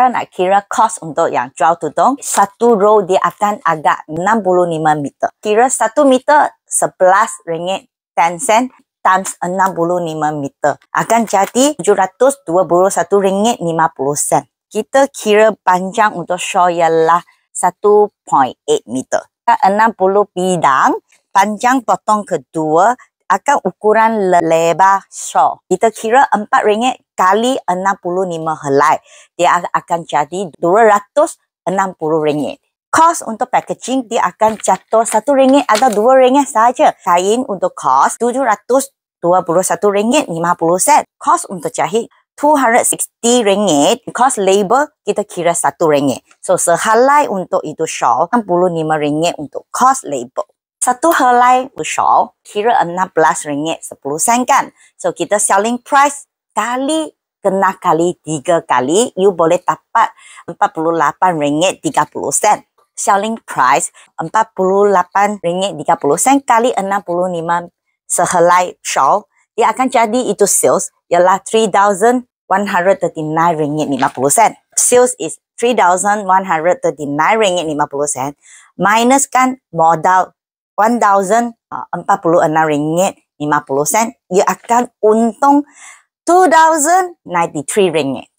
nak kira kos untuk yang jual tudung, satu row dia akan agak 65 meter. Kira satu meter, RM11.10 times 65 meter. Akan jadi ringgit rm sen. Kita kira panjang untuk show ialah 1.8 meter. 60 bidang, panjang potong kedua akan ukuran lebar shawl. Kita kira empat ringgit kali enam puluh lima helai. Dia akan jadi dua ratus enam puluh ringgit. Kos untuk packaging dia akan jatuh satu ringgit atau dua ringgit saja. Kain untuk kos puluh sen. Kos untuk jahit puluh ringgit. Kos label kita kira satu ringgit. So sehalai untuk itu shawl enam puluh lima ringgit untuk kos label satu helai shawl kira enam belas ringgit sepuluh sen kan. So kita selling price kali kena kali tiga kali you boleh dapat puluh sen. Selling price empat puluh lapan ringgit tiga puluh sen kali enam puluh lima sehelai shawl dia akan jadi itu sales ialah three thousand one hundred thirty nine ringgit lima puluh sen. Sales is three thousand one hundred thirty nine ringgit lima puluh sen minuskan modal Uh, ringgit, rm sen, ia akan untung 2093 ringgit.